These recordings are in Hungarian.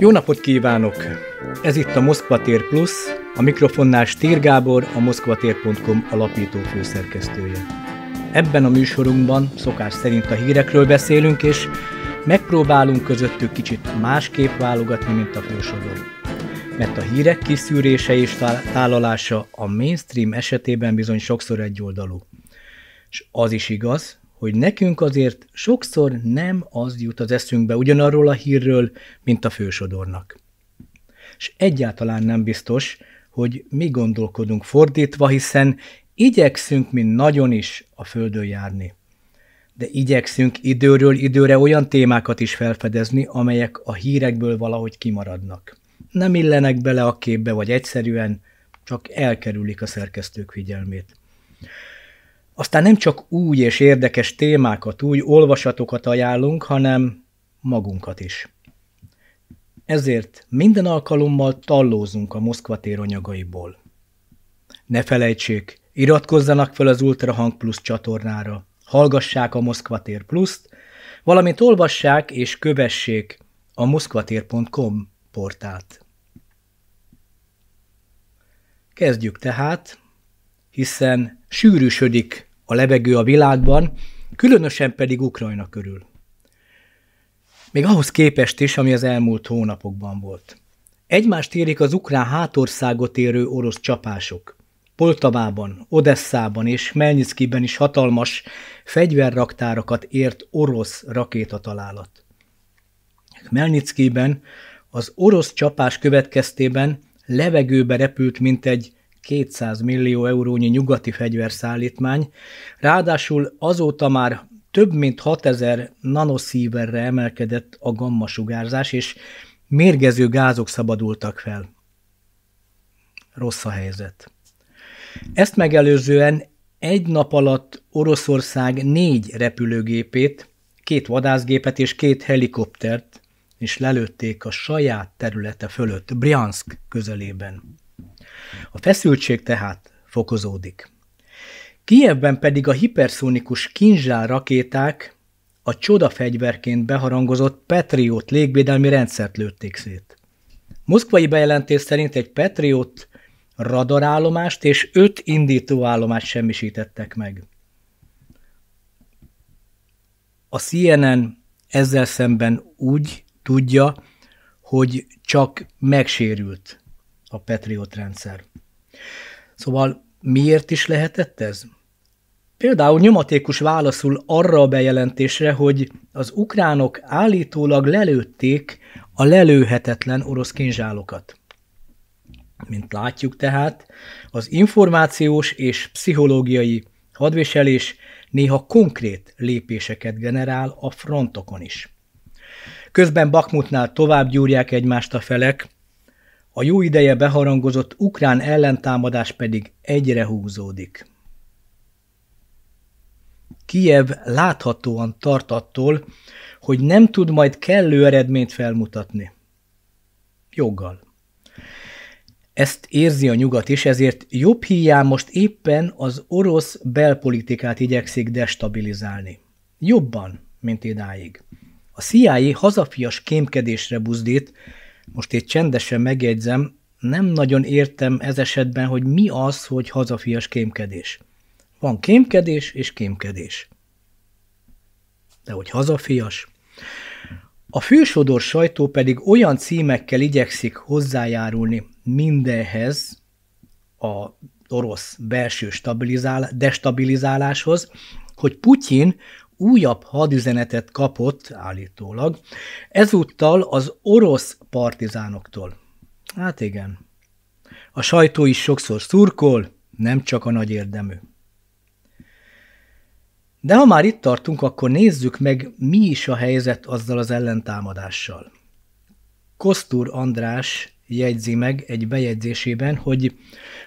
Jó napot kívánok! Ez itt a Moszkva tér Plus, a mikrofonnál Stír Gábor, a moszkvatér.com alapító főszerkesztője. Ebben a műsorunkban szokás szerint a hírekről beszélünk, és megpróbálunk közöttük kicsit másképp válogatni, mint a fősoron. Mert a hírek kiszűrése és tálalása a mainstream esetében bizony sokszor egyoldalú. És az is igaz, hogy nekünk azért sokszor nem az jut az eszünkbe ugyanarról a hírről, mint a fősodornak. És egyáltalán nem biztos, hogy mi gondolkodunk fordítva, hiszen igyekszünk mi nagyon is a földön járni. De igyekszünk időről időre olyan témákat is felfedezni, amelyek a hírekből valahogy kimaradnak. Nem illenek bele a képbe, vagy egyszerűen csak elkerülik a szerkesztők figyelmét. Aztán nem csak új és érdekes témákat, új olvasatokat ajánlunk, hanem magunkat is. Ezért minden alkalommal tallózunk a Moszkva tér anyagaiból. Ne felejtsék, iratkozzanak fel az Ultrahang Plus csatornára, hallgassák a Moszkva tér Plus-t, valamint olvassák és kövessék a moszkvatér.com portált. Kezdjük tehát, hiszen sűrűsödik a levegő a világban, különösen pedig Ukrajna körül. Még ahhoz képest is, ami az elmúlt hónapokban volt. Egymást érik az ukrán hátországot érő orosz csapások. Poltavában, Odesszában és Melnyiszkiben is hatalmas fegyverraktárakat ért orosz rakétatalálat. Melnyiszkiben az orosz csapás következtében levegőbe repült mint egy 200 millió eurónyi nyugati fegyverszállítmány, ráadásul azóta már több mint 6000 nanoszíverre emelkedett a sugárzás és mérgező gázok szabadultak fel. Rossz a helyzet. Ezt megelőzően egy nap alatt Oroszország négy repülőgépét, két vadászgépet és két helikoptert is lelőtték a saját területe fölött, Bryansk közelében. A feszültség tehát fokozódik. Kijevben pedig a hiperszónikus kinzsál rakéták a csodafegyverként beharangozott Patriot légvédelmi rendszert lőtték szét. Moszkvai bejelentés szerint egy Patriot radarállomást és öt indítóállomást semmisítettek meg. A CNN ezzel szemben úgy tudja, hogy csak megsérült a Patriot rendszer. Szóval miért is lehetett ez? Például nyomatékos válaszul arra a bejelentésre, hogy az ukránok állítólag lelőtték a lelőhetetlen orosz kinzsálokat. Mint látjuk tehát, az információs és pszichológiai hadviselés néha konkrét lépéseket generál a frontokon is. Közben Bakmutnál tovább gyúrják egymást a felek, a jó ideje beharangozott ukrán ellentámadás pedig egyre húzódik. Kiev láthatóan tart attól, hogy nem tud majd kellő eredményt felmutatni. Joggal. Ezt érzi a nyugat is, ezért jobb híjá most éppen az orosz belpolitikát igyekszik destabilizálni. Jobban, mint idáig. A CIA hazafias kémkedésre buzdít, most itt csendesen megjegyzem, nem nagyon értem ez esetben, hogy mi az, hogy hazafias kémkedés. Van kémkedés és kémkedés. De hogy hazafias? A fősodor sajtó pedig olyan címekkel igyekszik hozzájárulni mindenhez, a orosz belső stabilizál, destabilizáláshoz, hogy Putyin újabb hadüzenetet kapott állítólag, ezúttal az orosz partizánoktól. Hát igen. A sajtó is sokszor szurkol, nem csak a nagy érdemű. De ha már itt tartunk, akkor nézzük meg, mi is a helyzet azzal az ellentámadással. Kostur András jegyzi meg egy bejegyzésében, hogy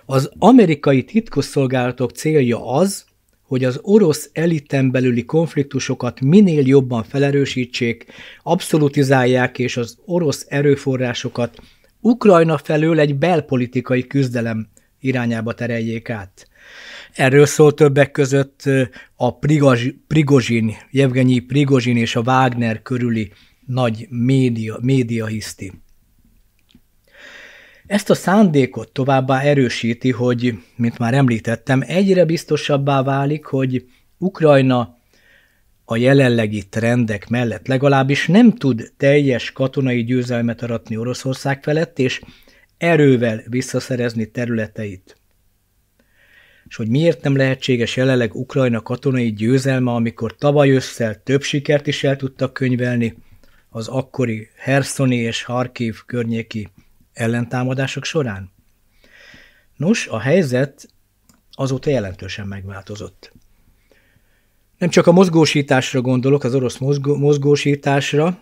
az amerikai titkosszolgálatok célja az, hogy az orosz eliten belüli konfliktusokat minél jobban felerősítsék, abszolutizálják és az orosz erőforrásokat Ukrajna felől egy belpolitikai küzdelem irányába tereljék át. Erről szól többek között a Prigozsin, Jevgenyi Prigozsin és a Wagner körüli nagy média, média hiszti. Ezt a szándékot továbbá erősíti, hogy, mint már említettem, egyre biztosabbá válik, hogy Ukrajna a jelenlegi trendek mellett legalábbis nem tud teljes katonai győzelmet aratni Oroszország felett, és erővel visszaszerezni területeit. És hogy miért nem lehetséges jelenleg Ukrajna katonai győzelme, amikor tavaly ősszel több sikert is el tudtak könyvelni az akkori Herszoni és Harkiv környéki ellentámadások során? Nos, a helyzet azóta jelentősen megváltozott. Nem csak a mozgósításra gondolok, az orosz mozgó, mozgósításra,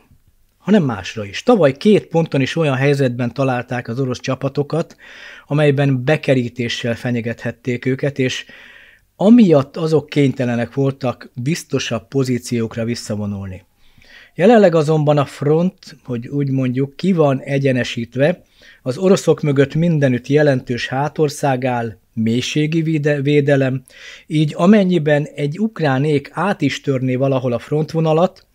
hanem másra is. Tavaly két ponton is olyan helyzetben találták az orosz csapatokat, amelyben bekerítéssel fenyegethették őket, és amiatt azok kénytelenek voltak biztosabb pozíciókra visszavonulni. Jelenleg azonban a front, hogy úgy mondjuk, ki van egyenesítve, az oroszok mögött mindenütt jelentős hátország áll, mélységi véde védelem, így amennyiben egy ukránék át is törné valahol a frontvonalat,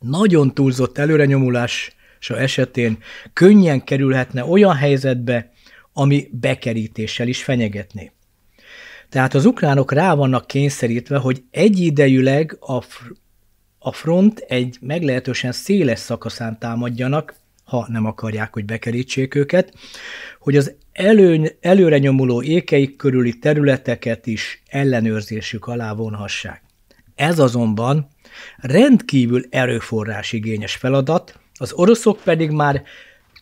nagyon túlzott előrenyomulása esetén könnyen kerülhetne olyan helyzetbe, ami bekerítéssel is fenyegetné. Tehát az ukránok rá vannak kényszerítve, hogy egyidejűleg a, a front egy meglehetősen széles szakaszán támadjanak, ha nem akarják, hogy bekerítsék őket, hogy az elő, előre nyomuló ékeik körüli területeket is ellenőrzésük alá vonhassák. Ez azonban rendkívül erőforrás igényes feladat, az oroszok pedig már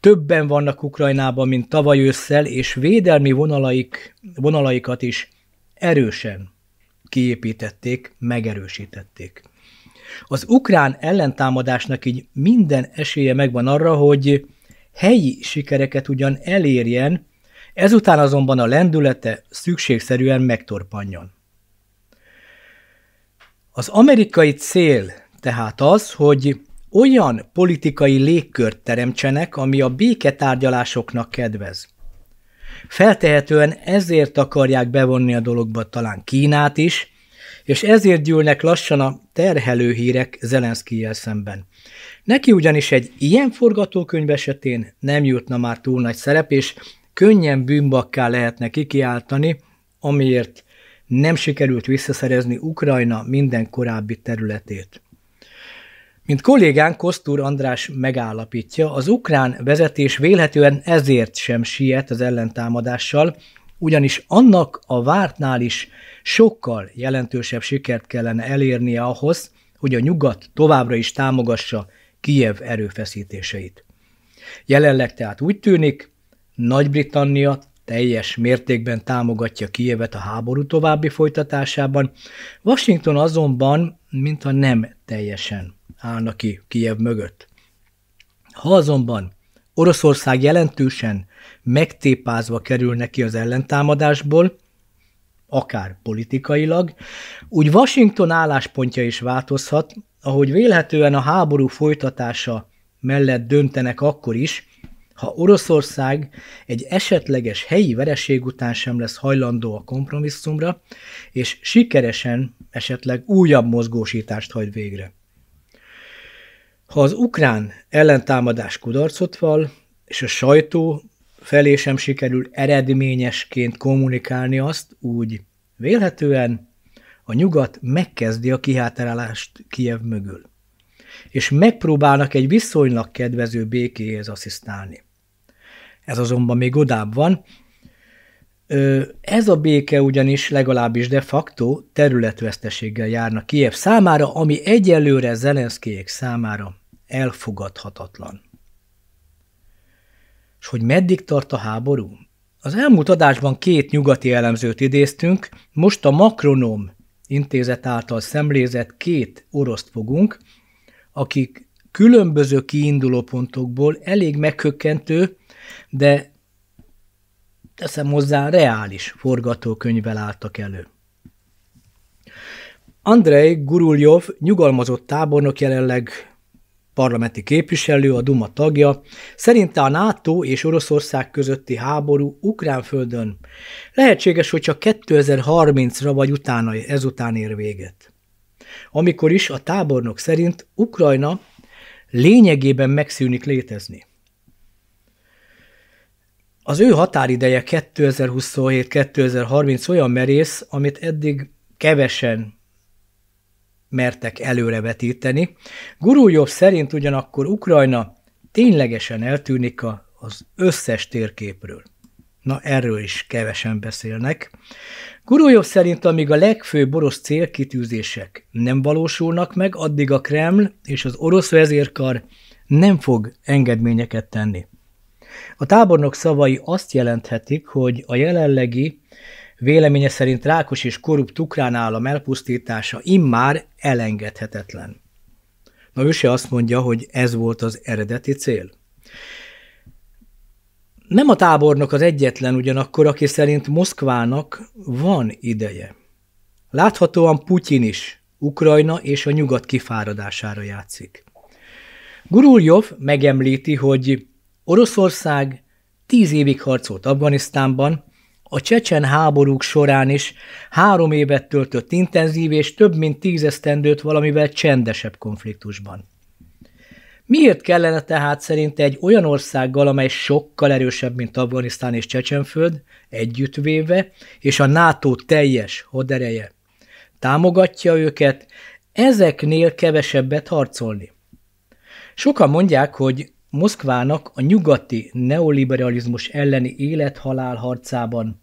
többen vannak Ukrajnában, mint tavaly ősszel, és védelmi vonalaik, vonalaikat is erősen kiépítették, megerősítették. Az ukrán ellentámadásnak így minden esélye megvan arra, hogy helyi sikereket ugyan elérjen, ezután azonban a lendülete szükségszerűen megtorpanjon. Az amerikai cél tehát az, hogy olyan politikai légkört teremtsenek, ami a béketárgyalásoknak kedvez. Feltehetően ezért akarják bevonni a dologba talán Kínát is, és ezért gyűlnek lassan a terhelő hírek Zelenszkijel szemben. Neki ugyanis egy ilyen forgatókönyv esetén nem jutna már túl nagy szerep, és könnyen bűnbakká lehetne kikiáltani, amiért nem sikerült visszaszerezni Ukrajna minden korábbi területét. Mint kollégán Kosztúr András megállapítja, az ukrán vezetés vélhetően ezért sem siet az ellentámadással, ugyanis annak a vártnál is sokkal jelentősebb sikert kellene elérnie ahhoz, hogy a nyugat továbbra is támogassa Kijev erőfeszítéseit. Jelenleg tehát úgy tűnik, Nagy-Britannia teljes mértékben támogatja Kijevet a háború további folytatásában, Washington azonban, mintha nem teljesen állna ki Kijev mögött. Ha azonban Oroszország jelentősen megtépázva kerül neki az ellentámadásból, akár politikailag, úgy Washington álláspontja is változhat, ahogy vélhetően a háború folytatása mellett döntenek akkor is, ha Oroszország egy esetleges helyi vereség után sem lesz hajlandó a kompromisszumra, és sikeresen esetleg újabb mozgósítást hagy végre. Ha az ukrán ellentámadás kudarcot val, és a sajtó felé sem sikerül eredményesként kommunikálni azt, úgy vélhetően a nyugat megkezdi a kihátrálást Kiev mögül, és megpróbálnak egy viszonylag kedvező békéhez asszisztálni. Ez azonban még odább van, ez a béke ugyanis legalábbis de facto területveszteséggel járna Kiev számára, ami egyelőre Zelenszkijék számára elfogadhatatlan. És hogy meddig tart a háború? Az elmúlt adásban két nyugati elemzőt idéztünk, most a Makronom intézet által szemlézett két oroszt fogunk, akik különböző kiindulópontokból elég meghökkentő, de teszem hozzá, reális forgatókönyvvel álltak elő. Andrei Guruljov nyugalmazott tábornok jelenleg parlamenti képviselő, a Duma tagja, szerinte a NATO és Oroszország közötti háború Ukrán földön lehetséges, hogy csak 2030-ra vagy utána ezután ér véget. Amikor is a tábornok szerint Ukrajna lényegében megszűnik létezni. Az ő határideje 2027-2030 olyan merész, amit eddig kevesen mertek előrevetíteni. Gurújov szerint ugyanakkor Ukrajna ténylegesen eltűnik az összes térképről. Na, erről is kevesen beszélnek. Gurújov szerint, amíg a legfőbb orosz célkitűzések nem valósulnak meg, addig a Kreml és az orosz vezérkar nem fog engedményeket tenni. A tábornok szavai azt jelenthetik, hogy a jelenlegi Véleménye szerint Rákos és korrupt ukrán állam elpusztítása immár elengedhetetlen. Na ő se azt mondja, hogy ez volt az eredeti cél. Nem a tábornok az egyetlen ugyanakkor, aki szerint Moszkvának van ideje. Láthatóan Putyin is Ukrajna és a nyugat kifáradására játszik. Guruljov megemlíti, hogy Oroszország tíz évig harcolt Afganisztánban, a csecsen háborúk során is három évet töltött intenzív és több mint tízesztendőt valamivel csendesebb konfliktusban. Miért kellene tehát szerinte egy olyan országgal, amely sokkal erősebb, mint Afganisztán és Csecsenföld, együttvéve, és a NATO teljes hadereje támogatja őket, ezeknél kevesebbet harcolni? Sokan mondják, hogy Moszkvának a nyugati neoliberalizmus elleni élethalál harcában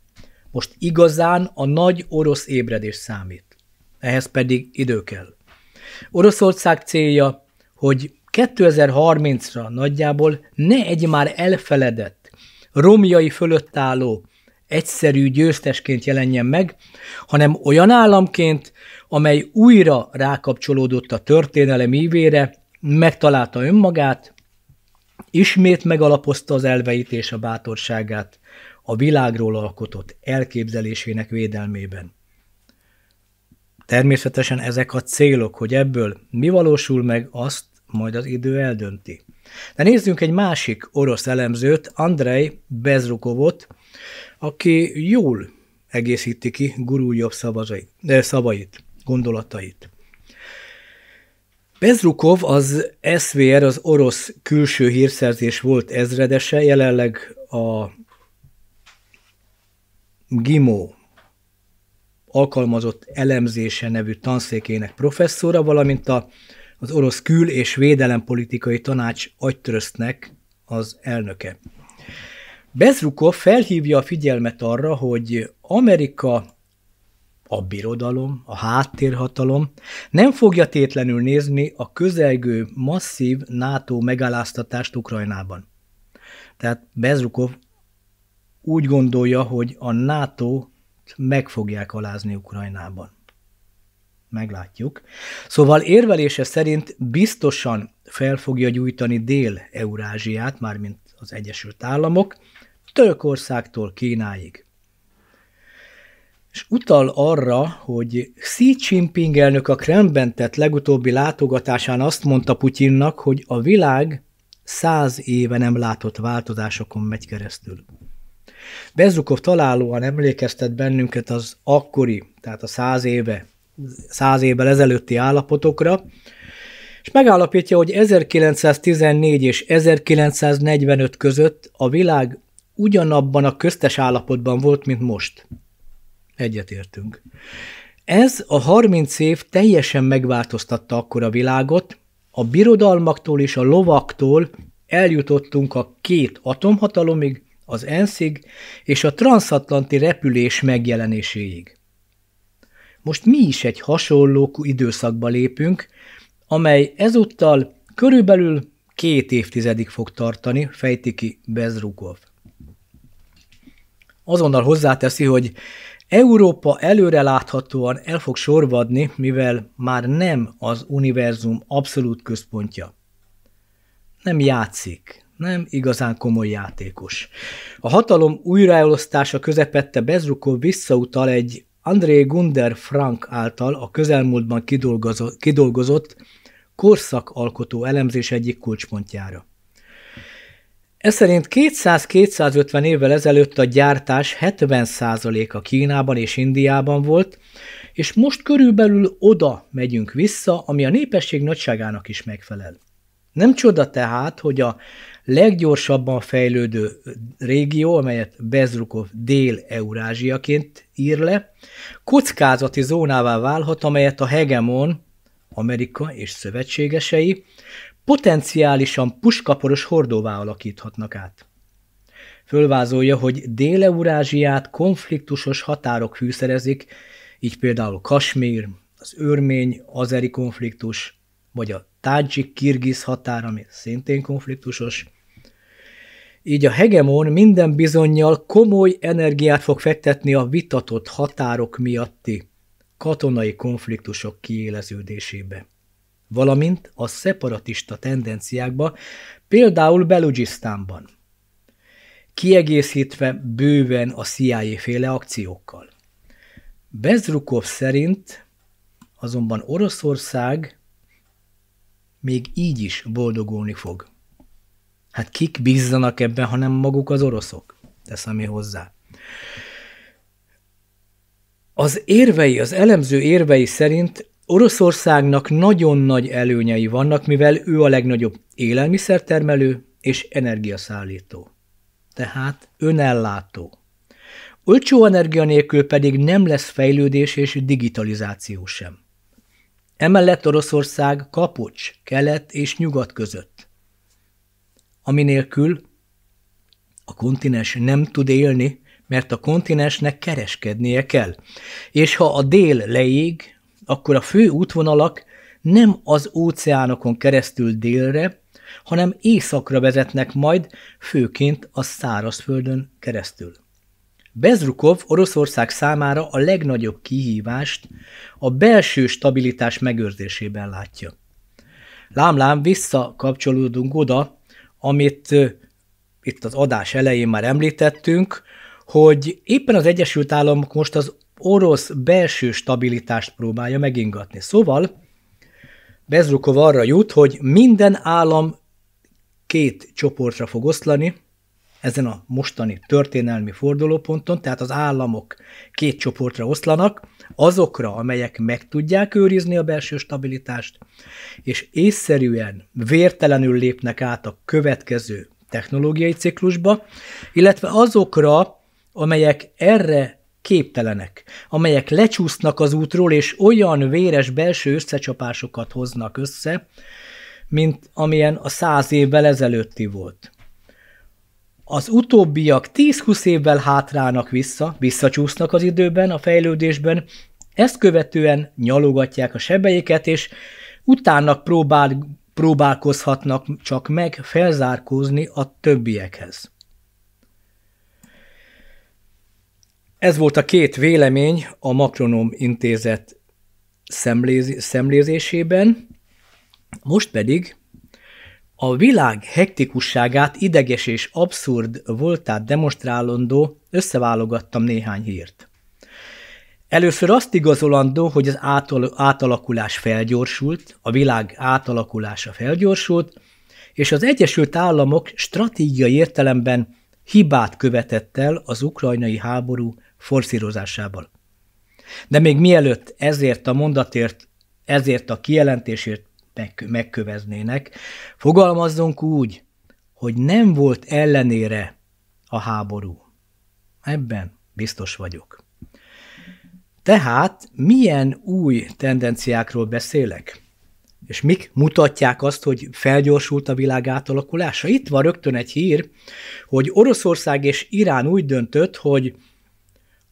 most igazán a nagy orosz ébredés számít. Ehhez pedig idő kell. Oroszország célja, hogy 2030-ra nagyjából ne egy már elfeledett, romjai fölött álló, egyszerű győztesként jelenjen meg, hanem olyan államként, amely újra rákapcsolódott a történelem ívére, megtalálta önmagát, ismét megalapozta az elveit és a bátorságát, a világról alkotott elképzelésének védelmében. Természetesen ezek a célok, hogy ebből mi valósul meg, azt majd az idő eldönti. De nézzünk egy másik orosz elemzőt, Andrei Bezrukovot, aki jól egészíti ki gurú jobb eh, szavait, gondolatait. Bezrukov az SVR, az orosz külső hírszerzés volt ezredese, jelenleg a Gimó alkalmazott elemzése nevű tanszékének professzora, valamint a, az orosz kül- és védelempolitikai tanács agytrösztnek az elnöke. Bezrukov felhívja a figyelmet arra, hogy Amerika a birodalom, a háttérhatalom nem fogja tétlenül nézni a közelgő masszív NATO megaláztatást Ukrajnában. Tehát Bezrukov úgy gondolja, hogy a NATO meg fogják alázni Ukrajnában. Meglátjuk. Szóval érvelése szerint biztosan fel fogja gyújtani Dél-Eurázsiát, mármint az Egyesült Államok, Törökországtól Kínáig. És utal arra, hogy Xi Jinping elnök a Kremben tett legutóbbi látogatásán azt mondta Putyinnak, hogy a világ száz éve nem látott változásokon megy keresztül. Bezrukov találóan emlékeztet bennünket az akkori, tehát a száz éve, száz évvel ezelőtti állapotokra, és megállapítja, hogy 1914 és 1945 között a világ ugyanabban a köztes állapotban volt, mint most. Egyetértünk. Ez a 30 év teljesen megváltoztatta akkor a világot, a birodalmaktól és a lovaktól eljutottunk a két atomhatalomig, az enszig és a transatlanti repülés megjelenéséig. Most mi is egy hasonló időszakba lépünk, amely ezúttal körülbelül két évtizedig fog tartani, fejti ki Bezrukov. Azonnal hozzáteszi, hogy Európa előreláthatóan el fog sorvadni, mivel már nem az univerzum abszolút központja. Nem játszik, nem igazán komoly játékos. A hatalom újraelosztása közepette Bezrukov visszautal egy André Gunder Frank által a közelmúltban kidolgozott, korszakalkotó elemzés egyik kulcspontjára. Ez szerint 200-250 évvel ezelőtt a gyártás 70%-a Kínában és Indiában volt, és most körülbelül oda megyünk vissza, ami a népesség nagyságának is megfelel. Nem csoda tehát, hogy a leggyorsabban fejlődő régió, amelyet Bezrukov dél-eurázsiaként ír le, kockázati zónává válhat, amelyet a hegemon, Amerika és szövetségesei potenciálisan puskaporos hordóvá alakíthatnak át. Fölvázolja, hogy Dél-Eurázsiát konfliktusos határok fűszerezik, így például Kasmír, az örmény-azeri konfliktus, vagy a tádzsik-kirgiz határ, ami szintén konfliktusos, így a hegemon minden bizonyal komoly energiát fog fektetni a vitatott határok miatti katonai konfliktusok kiéleződésébe, valamint a szeparatista tendenciákba, például Belugisztánban, kiegészítve bőven a CIA-féle akciókkal. Bezrukov szerint azonban Oroszország még így is boldogulni fog. Hát kik bízzanak ebben, hanem maguk az oroszok? Tesz, ami hozzá. Az érvei, az elemző érvei szerint Oroszországnak nagyon nagy előnyei vannak, mivel ő a legnagyobb élelmiszertermelő és energiaszállító. Tehát önellátó. Olcsó energia nélkül pedig nem lesz fejlődés és digitalizáció sem. Emellett Oroszország kapocs, kelet és nyugat között nélkül a kontinens nem tud élni, mert a kontinensnek kereskednie kell. És ha a dél leég, akkor a fő útvonalak nem az óceánokon keresztül délre, hanem északra vezetnek majd, főként a szárazföldön keresztül. Bezrukov Oroszország számára a legnagyobb kihívást a belső stabilitás megőrzésében látja. Lámlám visszakapcsolódunk oda, amit itt az adás elején már említettünk, hogy éppen az Egyesült Államok most az orosz belső stabilitást próbálja megingatni. Szóval Bezrukov arra jut, hogy minden állam két csoportra fog oszlani, ezen a mostani történelmi fordulóponton, tehát az államok két csoportra oszlanak, azokra, amelyek meg tudják őrizni a belső stabilitást, és észszerűen, vértelenül lépnek át a következő technológiai ciklusba, illetve azokra, amelyek erre képtelenek, amelyek lecsúsznak az útról, és olyan véres belső összecsapásokat hoznak össze, mint amilyen a száz évvel ezelőtti volt. Az utóbbiak 10-20 évvel hátrálnak vissza, visszacsúsznak az időben, a fejlődésben, ezt követően nyalogatják a sebeiket, és utána próbál, próbálkozhatnak csak meg felzárkózni a többiekhez. Ez volt a két vélemény a Makronom Intézet szemlézésében, most pedig a világ hektikusságát ideges és abszurd voltát demonstrálandó összeválogattam néhány hírt. Először azt igazolandó, hogy az átal átalakulás felgyorsult, a világ átalakulása felgyorsult, és az Egyesült Államok stratégiai értelemben hibát követett el az ukrajnai háború forszírozásával. De még mielőtt ezért a mondatért, ezért a kijelentésért megköveznének. Fogalmazzunk úgy, hogy nem volt ellenére a háború. Ebben biztos vagyok. Tehát milyen új tendenciákról beszélek? És mik mutatják azt, hogy felgyorsult a világ átalakulása? Itt van rögtön egy hír, hogy Oroszország és Irán úgy döntött, hogy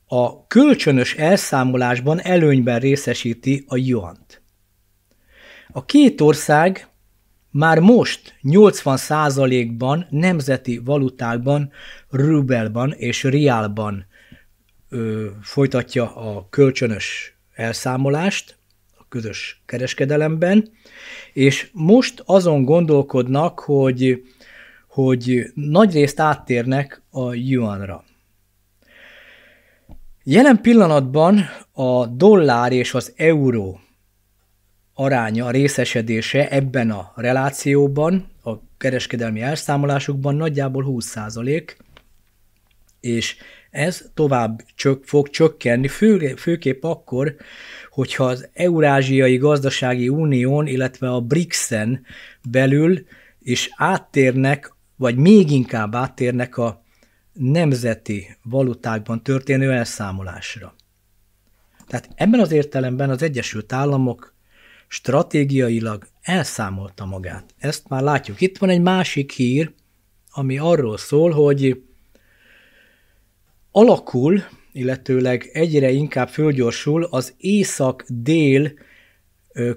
a kölcsönös elszámolásban előnyben részesíti a juant. A két ország már most 80%-ban nemzeti valutákban, rubelban és riálban ö, folytatja a kölcsönös elszámolást a közös kereskedelemben, és most azon gondolkodnak, hogy, hogy nagy részt áttérnek a yuanra. Jelen pillanatban a dollár és az euró aránya, a részesedése ebben a relációban, a kereskedelmi elszámolásukban nagyjából 20 és ez tovább csök, fog csökkenni, fő, főképp akkor, hogyha az Eurázsiai Gazdasági Unión, illetve a BRICS-en belül is áttérnek, vagy még inkább áttérnek a nemzeti valutákban történő elszámolásra. Tehát ebben az értelemben az Egyesült Államok stratégiailag elszámolta magát. Ezt már látjuk. Itt van egy másik hír, ami arról szól, hogy alakul, illetőleg egyre inkább fölgyorsul az észak-dél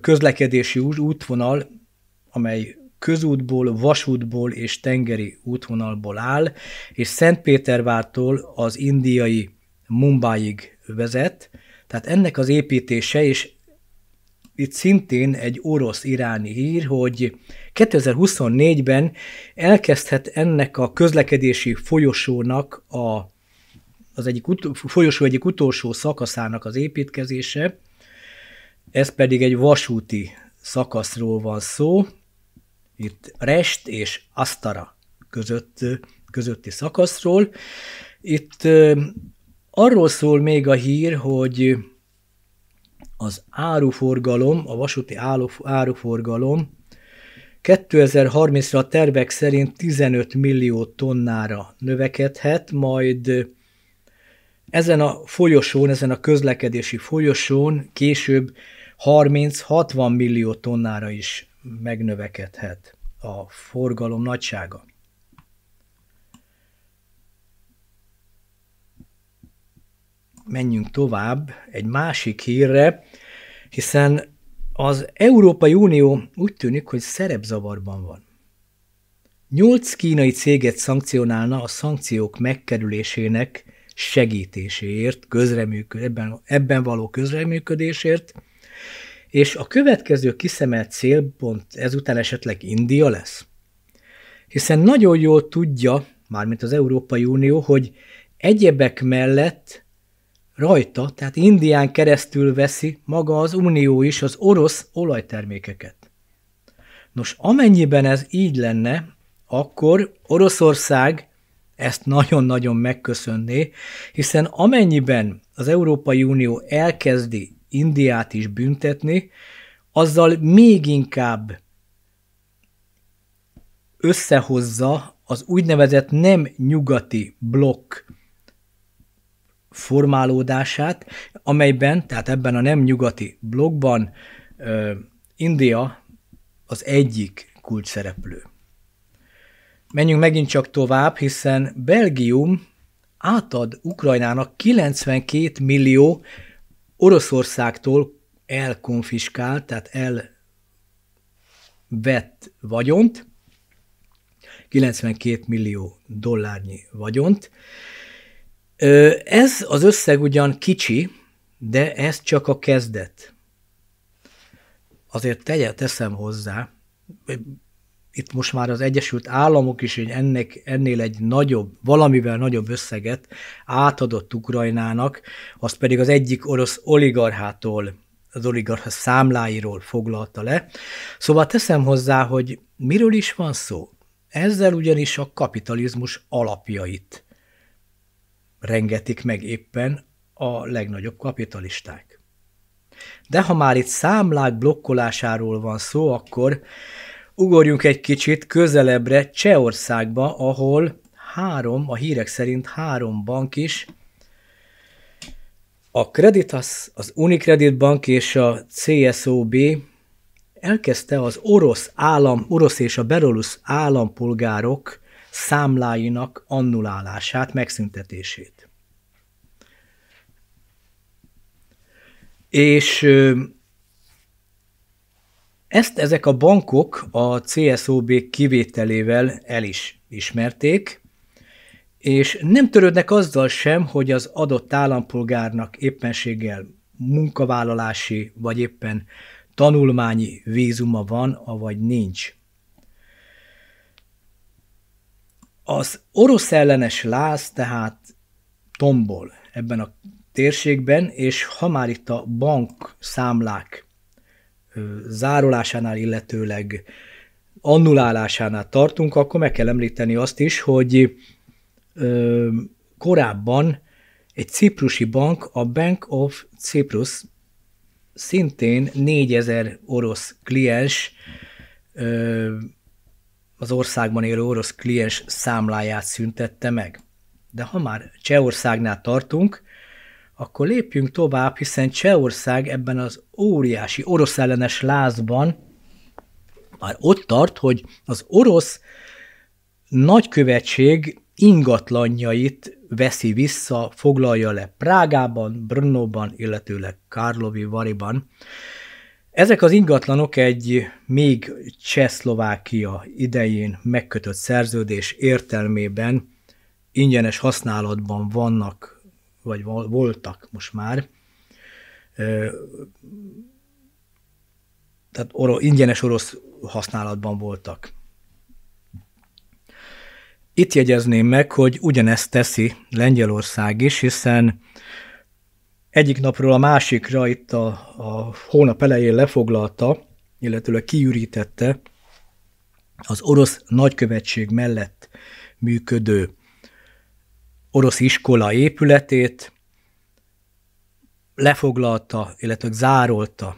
közlekedési útvonal, amely közútból, vasútból és tengeri útvonalból áll, és Szentpétervártól az indiai Mumbáig vezet, tehát ennek az építése és itt szintén egy orosz-iráni hír, hogy 2024-ben elkezdhet ennek a közlekedési folyosónak a, az egyik ut- folyosó egyik utolsó szakaszának az építkezése, ez pedig egy vasúti szakaszról van szó, itt Rest és Asztara között, közötti szakaszról. Itt arról szól még a hír, hogy az áruforgalom, a vasúti áruforgalom 2030-ra a tervek szerint 15 millió tonnára növekedhet, majd ezen a folyosón, ezen a közlekedési folyosón később 30-60 millió tonnára is megnövekedhet a forgalom nagysága. menjünk tovább egy másik hírre, hiszen az Európai Unió úgy tűnik, hogy szerepzavarban van. Nyolc kínai céget szankcionálna a szankciók megkerülésének segítéséért, közreműköd, ebben, ebben való közreműködésért, és a következő kiszemelt célpont ezután esetleg India lesz. Hiszen nagyon jól tudja, mármint az Európai Unió, hogy egyebek mellett Rajta, tehát Indián keresztül veszi maga az Unió is az orosz olajtermékeket. Nos, amennyiben ez így lenne, akkor Oroszország ezt nagyon-nagyon megköszönné, hiszen amennyiben az Európai Unió elkezdi Indiát is büntetni, azzal még inkább összehozza az úgynevezett nem nyugati blokk formálódását, amelyben, tehát ebben a nem nyugati blogban India az egyik kulcsszereplő. Menjünk megint csak tovább, hiszen Belgium átad Ukrajnának 92 millió Oroszországtól elkonfiskált, tehát elvett vagyont, 92 millió dollárnyi vagyont, ez az összeg ugyan kicsi, de ez csak a kezdet. Azért tegye, teszem hozzá, itt most már az Egyesült Államok is hogy ennek, ennél egy nagyobb, valamivel nagyobb összeget átadott Ukrajnának, az pedig az egyik orosz oligarchától, az oligarcha számláiról foglalta le. Szóval teszem hozzá, hogy miről is van szó? Ezzel ugyanis a kapitalizmus alapjait rengetik meg éppen a legnagyobb kapitalisták. De ha már itt számlák blokkolásáról van szó, akkor ugorjunk egy kicsit közelebbre Csehországba, ahol három, a hírek szerint három bank is, a Creditas, az Unicredit Bank és a CSOB elkezdte az orosz állam, orosz és a belorusz állampolgárok számláinak annulálását, megszüntetését. És ezt ezek a bankok a CSOB kivételével el is ismerték, és nem törődnek azzal sem, hogy az adott állampolgárnak éppenséggel munkavállalási vagy éppen tanulmányi vízuma van, avagy nincs. Az orosz ellenes láz tehát tombol ebben a térségben, és ha már itt a bank számlák zárulásánál illetőleg annulálásánál tartunk, akkor meg kell említeni azt is, hogy korábban egy ciprusi bank, a Bank of Cyprus szintén 4000 orosz kliens az országban élő orosz kliens számláját szüntette meg. De ha már Csehországnál tartunk, akkor lépjünk tovább, hiszen Csehország ebben az óriási orosz ellenes lázban már ott tart, hogy az orosz nagykövetség ingatlanjait veszi vissza, foglalja le Prágában, Brnóban, illetőleg Karlovi Variban. Ezek az ingatlanok egy még Csehszlovákia idején megkötött szerződés értelmében ingyenes használatban vannak, vagy voltak most már. Tehát oro, ingyenes orosz használatban voltak. Itt jegyezném meg, hogy ugyanezt teszi Lengyelország is, hiszen egyik napról a másikra itt a, a hónap elején lefoglalta, illetőleg kiürítette az orosz nagykövetség mellett működő orosz iskola épületét, lefoglalta, illetve zárolta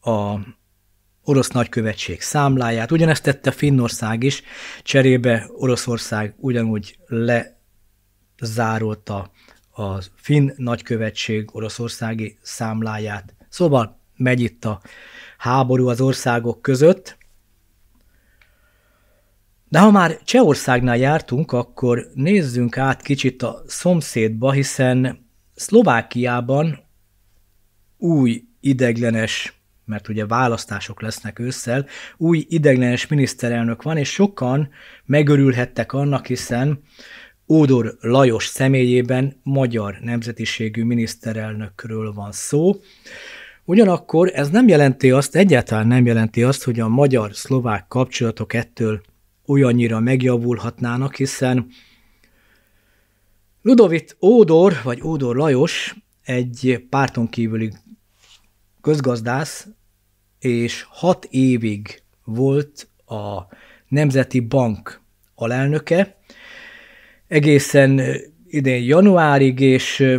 a orosz nagykövetség számláját. Ugyanezt tette Finnország is, cserébe Oroszország ugyanúgy lezárolta a finn nagykövetség oroszországi számláját. Szóval megy itt a háború az országok között. De ha már Csehországnál jártunk, akkor nézzünk át kicsit a szomszédba, hiszen Szlovákiában új ideglenes mert ugye választások lesznek ősszel, új ideglenes miniszterelnök van, és sokan megörülhettek annak, hiszen Ódor Lajos személyében magyar nemzetiségű miniszterelnökről van szó. Ugyanakkor ez nem jelenti azt, egyáltalán nem jelenti azt, hogy a magyar-szlovák kapcsolatok ettől olyannyira megjavulhatnának, hiszen Ludovit Ódor, vagy Ódor Lajos egy párton kívüli közgazdász, és hat évig volt a Nemzeti Bank alelnöke, egészen idén januárig, és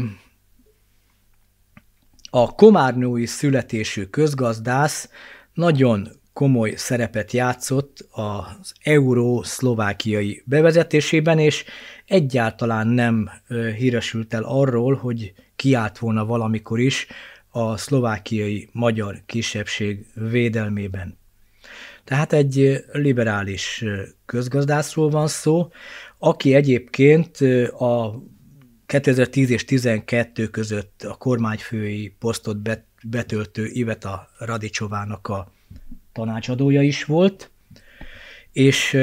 a komárnói születésű közgazdász nagyon komoly szerepet játszott az euró szlovákiai bevezetésében, és egyáltalán nem híresült el arról, hogy kiállt volna valamikor is a szlovákiai magyar kisebbség védelmében. Tehát egy liberális közgazdászról van szó, aki egyébként a 2010 és 12 között a kormányfői posztot betöltő Iveta Radicsovának a tanácsadója is volt, és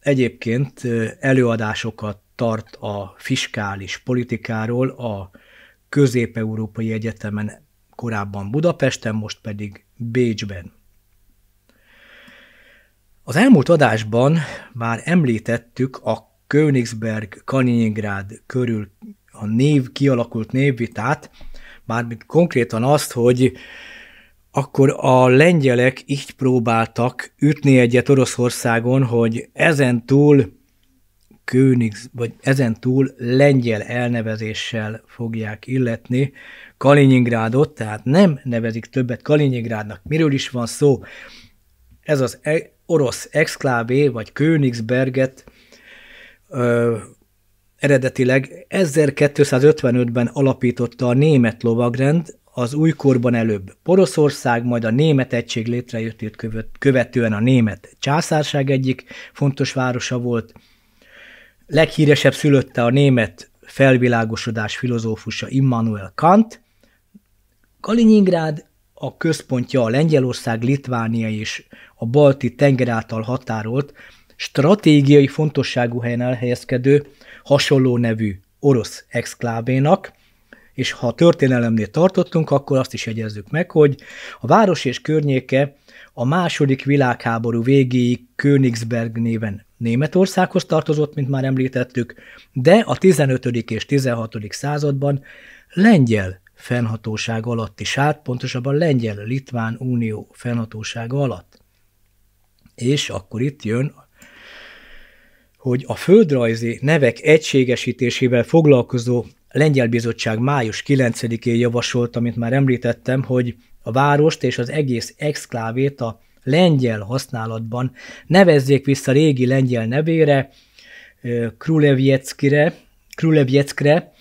egyébként előadásokat tart a fiskális politikáról a Közép-Európai Egyetemen korábban Budapesten, most pedig Bécsben. Az elmúlt adásban már említettük a Königsberg, Kaliningrád körül a név, kialakult névvitát, mármint konkrétan azt, hogy akkor a lengyelek így próbáltak ütni egyet Oroszországon, hogy ezen túl Königs, vagy ezen túl lengyel elnevezéssel fogják illetni Kaliningrádot, tehát nem nevezik többet Kaliningrádnak. Miről is van szó? Ez az e- orosz exklávé, vagy Königsberget ö, eredetileg 1255-ben alapította a német lovagrend, az újkorban előbb Poroszország, majd a német egység létrejöttét követően a német császárság egyik fontos városa volt. Leghíresebb szülötte a német felvilágosodás filozófusa Immanuel Kant. Kaliningrád a központja a Lengyelország, Litvánia és a Balti tenger által határolt, stratégiai fontosságú helyen elhelyezkedő, hasonló nevű orosz exklávénak, és ha a történelemnél tartottunk, akkor azt is jegyezzük meg, hogy a város és környéke a második világháború végéig Königsberg néven Németországhoz tartozott, mint már említettük, de a 15. és 16. században lengyel fennhatóság alatti sát, pontosabban Lengyel-Litván Unió fennhatósága alatt. És akkor itt jön, hogy a földrajzi nevek egységesítésével foglalkozó Lengyel Bizottság május 9-én javasolt, amit már említettem, hogy a várost és az egész exklávét a lengyel használatban nevezzék vissza régi lengyel nevére, Krulevjeckire, Krulevjeckre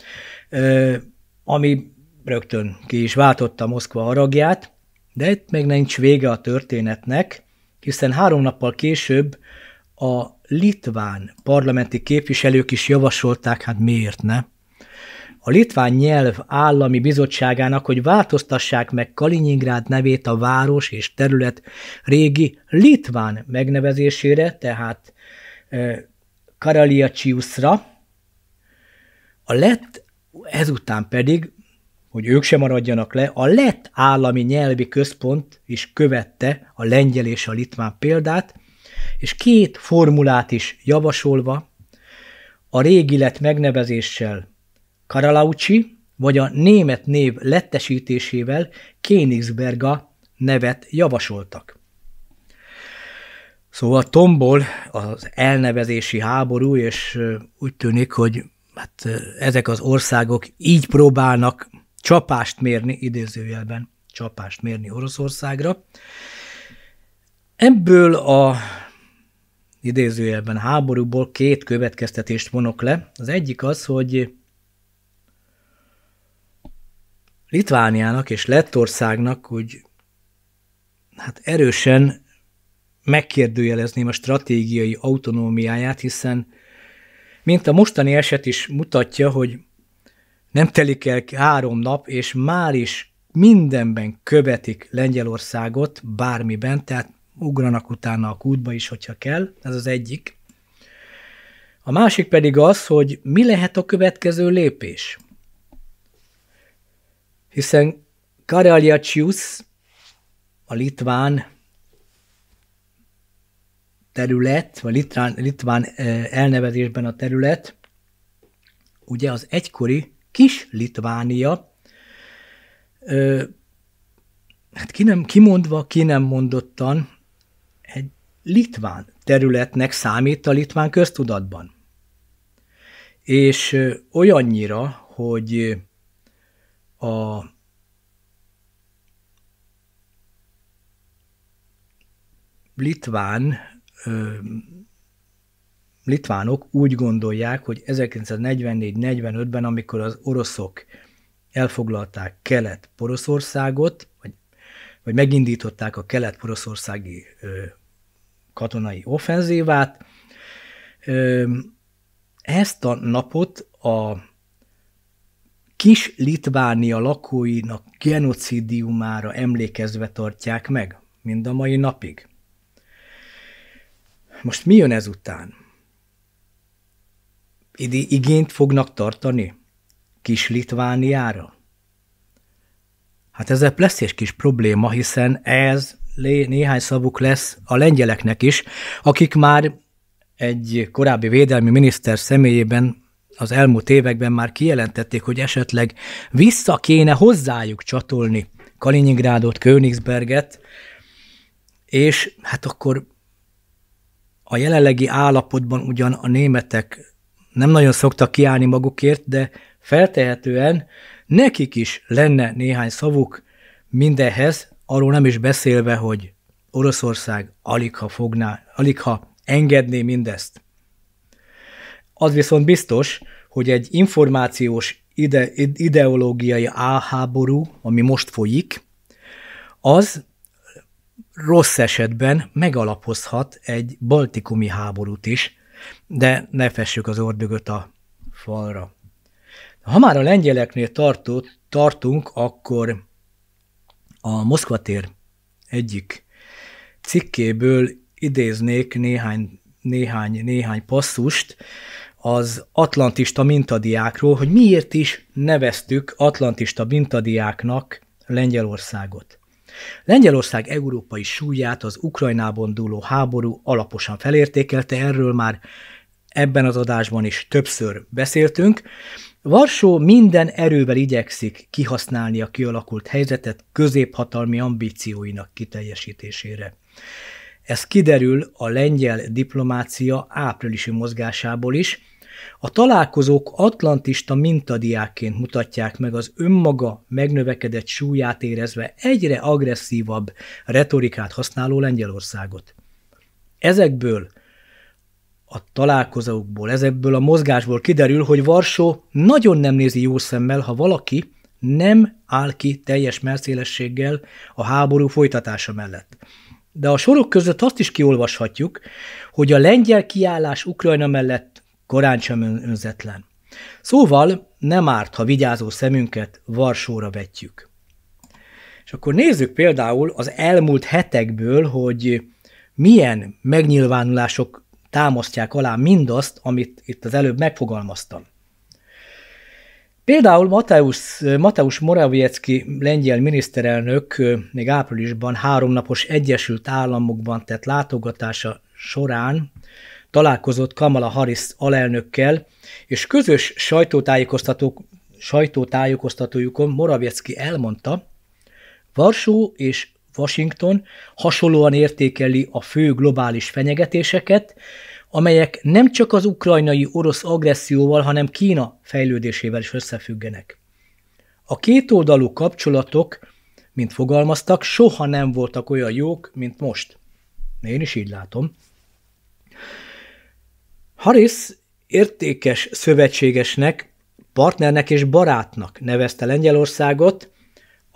ami rögtön ki is váltotta Moszkva haragját, de itt még nincs vége a történetnek, hiszen három nappal később a litván parlamenti képviselők is javasolták, hát miért ne, a Litván Nyelv Állami Bizottságának, hogy változtassák meg Kaliningrád nevét a város és terület régi Litván megnevezésére, tehát Karaliaciusra. A lett ezután pedig hogy ők sem maradjanak le, a lett állami nyelvi központ is követte a lengyel és a litván példát, és két formulát is javasolva, a régi lett megnevezéssel Karalaucsi, vagy a német név lettesítésével Königsberga nevet javasoltak. Szóval tombol az elnevezési háború, és úgy tűnik, hogy hát ezek az országok így próbálnak csapást mérni, idézőjelben csapást mérni Oroszországra. Ebből a idézőjelben háborúból két következtetést vonok le. Az egyik az, hogy Litvániának és Lettországnak úgy hát erősen megkérdőjelezném a stratégiai autonómiáját, hiszen mint a mostani eset is mutatja, hogy nem telik el három nap, és már is mindenben követik Lengyelországot, bármiben, tehát ugranak utána a kútba is, hogyha kell, ez az egyik. A másik pedig az, hogy mi lehet a következő lépés. Hiszen Karaliacius, a litván terület, vagy litván, litván eh, elnevezésben a terület, ugye az egykori kis Litvánia, ö, hát ki nem, kimondva, ki nem mondottan, egy litván területnek számít a litván köztudatban. És ö, olyannyira, hogy a litván litvánok úgy gondolják, hogy 1944-45-ben, amikor az oroszok elfoglalták Kelet-Poroszországot, vagy, vagy megindították a kelet-poroszországi katonai offenzívát, ö, ezt a napot a kis Litvánia lakóinak genocidiumára emlékezve tartják meg, mind a mai napig. Most mi jön ezután? Idi igényt fognak tartani? Kis Litvániára? Hát ez lesz egy kis probléma, hiszen ez néhány szavuk lesz a lengyeleknek is, akik már egy korábbi védelmi miniszter személyében az elmúlt években már kijelentették, hogy esetleg vissza kéne hozzájuk csatolni Kaliningrádot, Königsberget, és hát akkor a jelenlegi állapotban ugyan a németek nem nagyon szoktak kiállni magukért, de feltehetően nekik is lenne néhány szavuk mindehhez, arról nem is beszélve, hogy Oroszország alig ha fogná, alig ha engedné mindezt. Az viszont biztos, hogy egy információs ide, ideológiai álháború, ami most folyik, az rossz esetben megalapozhat egy baltikumi háborút is, de ne fessük az ordögöt a falra. Ha már a lengyeleknél tartó, tartunk, akkor a Moszkva tér egyik cikkéből idéznék néhány, néhány, néhány passzust az atlantista mintadiákról, hogy miért is neveztük atlantista mintadiáknak Lengyelországot. Lengyelország európai súlyát az Ukrajnában dúló háború alaposan felértékelte, erről már ebben az adásban is többször beszéltünk. Varsó minden erővel igyekszik kihasználni a kialakult helyzetet középhatalmi ambícióinak kiteljesítésére. Ez kiderül a lengyel diplomácia áprilisi mozgásából is. A találkozók atlantista mintadiákként mutatják meg az önmaga megnövekedett súlyát érezve egyre agresszívabb retorikát használó Lengyelországot. Ezekből a találkozókból, ezekből a mozgásból kiderül, hogy Varsó nagyon nem nézi jó szemmel, ha valaki nem áll ki teljes merszélességgel a háború folytatása mellett. De a sorok között azt is kiolvashatjuk, hogy a lengyel kiállás Ukrajna mellett korán sem önzetlen. Szóval nem árt, ha vigyázó szemünket Varsóra vetjük. És akkor nézzük például az elmúlt hetekből, hogy milyen megnyilvánulások támasztják alá mindazt, amit itt az előbb megfogalmaztam. Például Mateusz, Mateusz Morawiecki lengyel miniszterelnök még áprilisban háromnapos Egyesült Államokban tett látogatása során találkozott Kamala Harris alelnökkel, és közös sajtótájékoztatók, sajtótájékoztatójukon Morawiecki elmondta, Varsó és Washington hasonlóan értékeli a fő globális fenyegetéseket, amelyek nem csak az ukrajnai orosz agresszióval, hanem Kína fejlődésével is összefüggenek. A kétoldalú kapcsolatok, mint fogalmaztak, soha nem voltak olyan jók, mint most. Én is így látom. Harris értékes szövetségesnek, partnernek és barátnak nevezte Lengyelországot,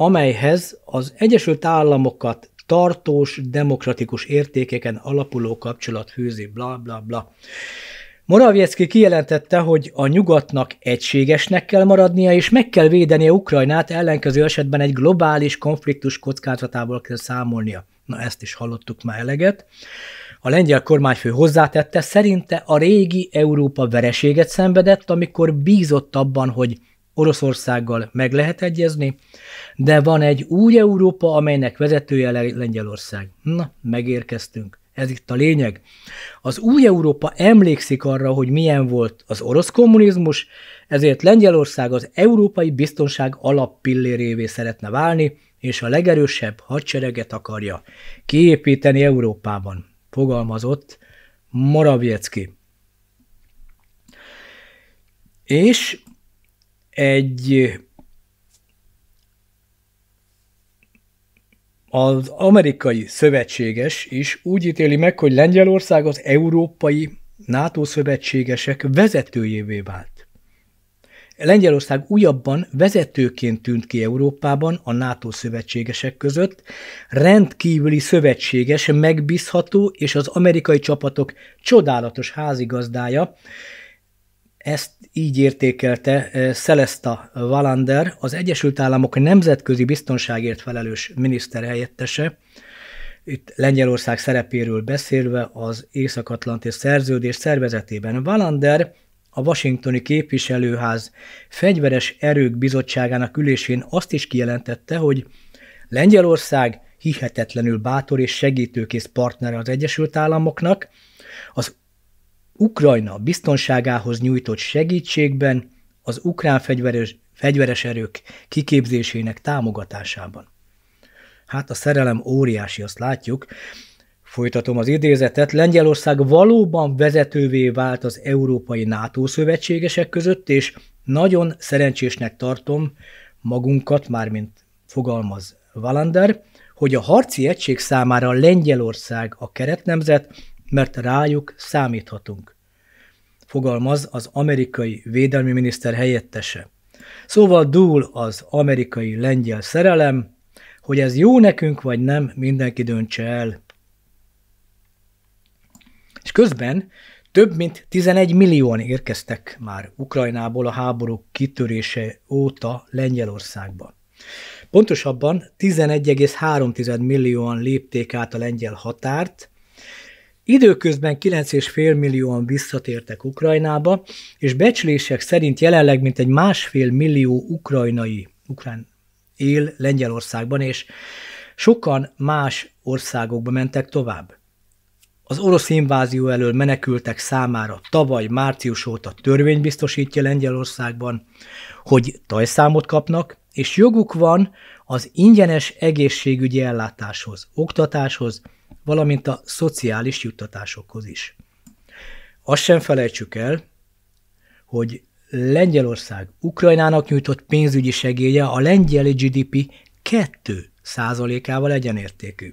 amelyhez az Egyesült Államokat tartós, demokratikus értékeken alapuló kapcsolat fűzi, bla bla bla. Moraviecki kijelentette, hogy a nyugatnak egységesnek kell maradnia, és meg kell védenie Ukrajnát, ellenkező esetben egy globális konfliktus kockázatával kell számolnia. Na ezt is hallottuk már eleget. A lengyel kormányfő hozzátette, szerinte a régi Európa vereséget szenvedett, amikor bízott abban, hogy Oroszországgal meg lehet egyezni, de van egy új Európa, amelynek vezetője Lengyelország. Na, megérkeztünk. Ez itt a lényeg. Az új Európa emlékszik arra, hogy milyen volt az orosz kommunizmus, ezért Lengyelország az európai biztonság alappillérévé szeretne válni, és a legerősebb hadsereget akarja kiépíteni Európában, fogalmazott Moraviecki. És egy az amerikai szövetséges is úgy ítéli meg, hogy Lengyelország az európai NATO szövetségesek vezetőjévé vált. Lengyelország újabban vezetőként tűnt ki Európában a NATO szövetségesek között, rendkívüli szövetséges, megbízható és az amerikai csapatok csodálatos házigazdája, ezt így értékelte eh, Celesta Valander, az Egyesült Államok nemzetközi biztonságért felelős miniszter helyettese, itt Lengyelország szerepéről beszélve az Észak-Atlanti Szerződés szervezetében. Valander a Washingtoni Képviselőház Fegyveres Erők Bizottságának ülésén azt is kijelentette, hogy Lengyelország hihetetlenül bátor és segítőkész partnere az Egyesült Államoknak, Ukrajna biztonságához nyújtott segítségben, az ukrán fegyveres, fegyveres erők kiképzésének támogatásában. Hát a szerelem óriási, azt látjuk. Folytatom az idézetet. Lengyelország valóban vezetővé vált az európai NATO szövetségesek között, és nagyon szerencsésnek tartom magunkat, mármint fogalmaz Valander, hogy a harci egység számára Lengyelország a keretnemzet, mert rájuk számíthatunk. Fogalmaz az amerikai védelmi miniszter helyettese. Szóval dúl az amerikai lengyel szerelem, hogy ez jó nekünk vagy nem, mindenki döntse el. És közben több mint 11 millióan érkeztek már Ukrajnából a háború kitörése óta Lengyelországba. Pontosabban 11,3 millióan lépték át a lengyel határt, Időközben 9,5 millióan visszatértek Ukrajnába, és becslések szerint jelenleg mintegy másfél millió ukrajnai, ukrán él Lengyelországban, és sokan más országokba mentek tovább. Az orosz invázió elől menekültek számára tavaly március óta törvény biztosítja Lengyelországban, hogy tajszámot kapnak, és joguk van az ingyenes egészségügyi ellátáshoz, oktatáshoz, valamint a szociális juttatásokhoz is. Azt sem felejtsük el, hogy Lengyelország Ukrajnának nyújtott pénzügyi segélye a lengyel GDP 2 százalékával egyenértékű.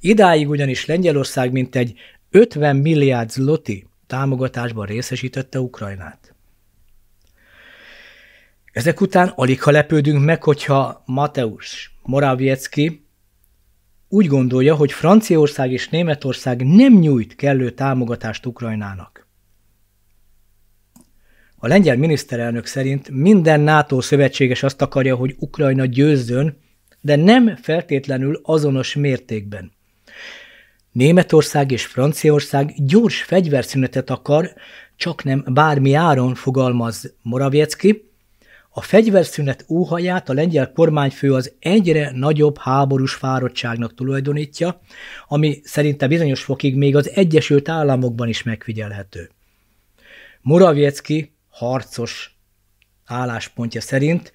Idáig ugyanis Lengyelország mintegy 50 milliárd zloti támogatásban részesítette Ukrajnát. Ezek után alig ha lepődünk meg, hogyha Mateusz Morawiecki úgy gondolja, hogy Franciaország és Németország nem nyújt kellő támogatást Ukrajnának. A lengyel miniszterelnök szerint minden NATO szövetséges azt akarja, hogy Ukrajna győzzön, de nem feltétlenül azonos mértékben. Németország és Franciaország gyors fegyverszünetet akar, csak nem bármi áron fogalmaz Moraviecki, a fegyverszünet óhaját a lengyel kormányfő az egyre nagyobb háborús fáradtságnak tulajdonítja, ami szerinte bizonyos fokig még az Egyesült Államokban is megfigyelhető. Morawiecki harcos álláspontja szerint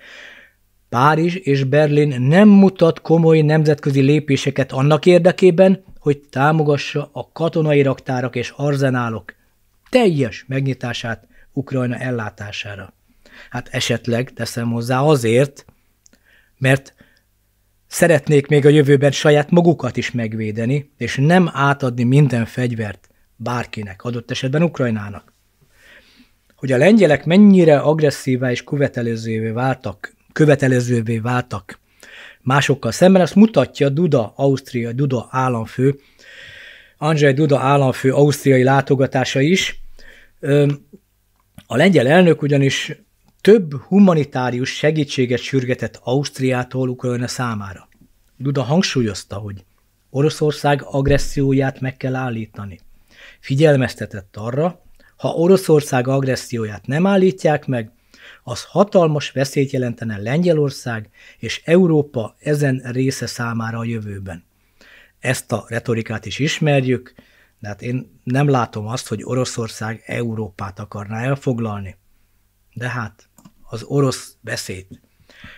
Párizs és Berlin nem mutat komoly nemzetközi lépéseket annak érdekében, hogy támogassa a katonai raktárak és arzenálok teljes megnyitását Ukrajna ellátására. Hát esetleg teszem hozzá azért, mert szeretnék még a jövőben saját magukat is megvédeni, és nem átadni minden fegyvert bárkinek, adott esetben Ukrajnának. Hogy a lengyelek mennyire agresszívá és követelezővé váltak, követelezővé váltak másokkal szemben, azt mutatja Duda, Ausztria, Duda államfő, Andrzej Duda államfő ausztriai látogatása is. A lengyel elnök ugyanis több humanitárius segítséget sürgetett Ausztriától Ukrajna számára. Duda hangsúlyozta, hogy Oroszország agresszióját meg kell állítani. Figyelmeztetett arra, ha Oroszország agresszióját nem állítják meg, az hatalmas veszélyt jelentene Lengyelország és Európa ezen része számára a jövőben. Ezt a retorikát is ismerjük, de hát én nem látom azt, hogy Oroszország Európát akarná elfoglalni. De hát az orosz beszéd.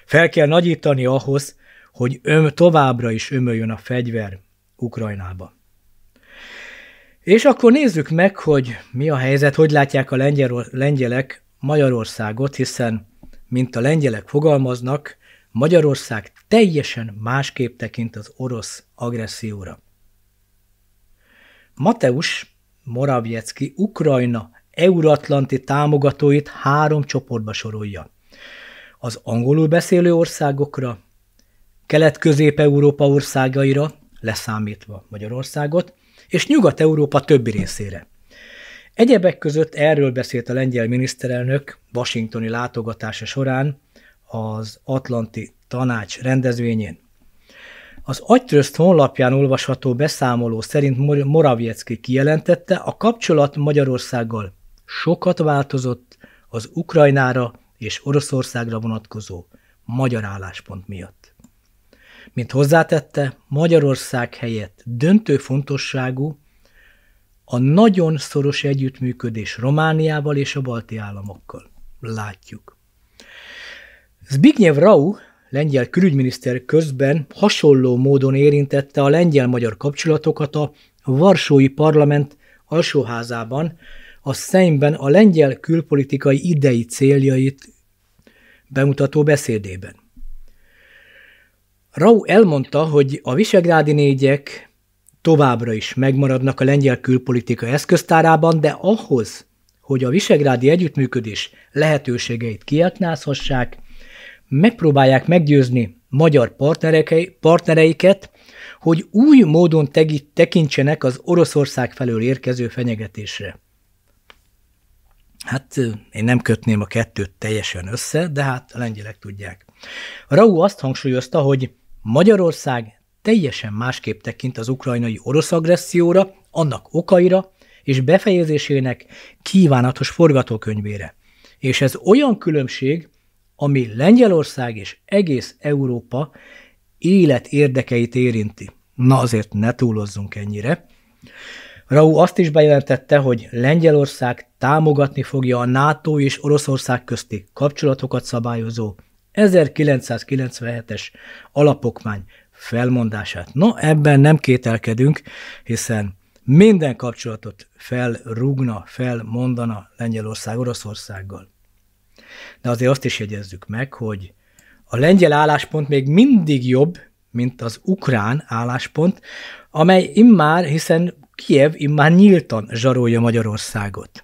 Fel kell nagyítani ahhoz, hogy öm, továbbra is ömöljön a fegyver Ukrajnába. És akkor nézzük meg, hogy mi a helyzet, hogy látják a lengyel, lengyelek Magyarországot, hiszen, mint a lengyelek fogalmaznak, Magyarország teljesen másképp tekint az orosz agresszióra. Mateusz Moravjecki, Ukrajna euróatlanti támogatóit három csoportba sorolja. Az angolul beszélő országokra, Kelet-Közép-Európa országaira, leszámítva Magyarországot, és Nyugat-Európa többi részére. Egyebek között erről beszélt a lengyel miniszterelnök washingtoni látogatása során az Atlanti Tanács rendezvényén. Az agytrözt honlapján olvasható beszámoló szerint Moraviecki kijelentette, a kapcsolat Magyarországgal sokat változott az Ukrajnára és Oroszországra vonatkozó magyar álláspont miatt. Mint hozzátette, Magyarország helyett döntő fontosságú a nagyon szoros együttműködés Romániával és a balti államokkal. Látjuk. Zbigniew Rau, lengyel külügyminiszter közben hasonló módon érintette a lengyel-magyar kapcsolatokat a Varsói Parlament alsóházában a szemben a lengyel külpolitikai idei céljait bemutató beszédében. Rau elmondta, hogy a visegrádi négyek továbbra is megmaradnak a lengyel külpolitika eszköztárában, de ahhoz, hogy a visegrádi együttműködés lehetőségeit kiaknázhassák, megpróbálják meggyőzni magyar partnereiket, hogy új módon tekintsenek az Oroszország felől érkező fenyegetésre. Hát én nem kötném a kettőt teljesen össze, de hát a lengyelek tudják. Raúl Rau azt hangsúlyozta, hogy Magyarország teljesen másképp tekint az ukrajnai orosz agresszióra, annak okaira és befejezésének kívánatos forgatókönyvére. És ez olyan különbség, ami Lengyelország és egész Európa élet érdekeit érinti. Na azért ne túlozzunk ennyire. Rau azt is bejelentette, hogy Lengyelország támogatni fogja a NATO és Oroszország közti kapcsolatokat szabályozó 1997-es alapokmány felmondását. No, ebben nem kételkedünk, hiszen minden kapcsolatot felrúgna, felmondana Lengyelország Oroszországgal. De azért azt is jegyezzük meg, hogy a lengyel álláspont még mindig jobb, mint az ukrán álláspont, amely immár, hiszen Kiev immár nyíltan zsarolja Magyarországot.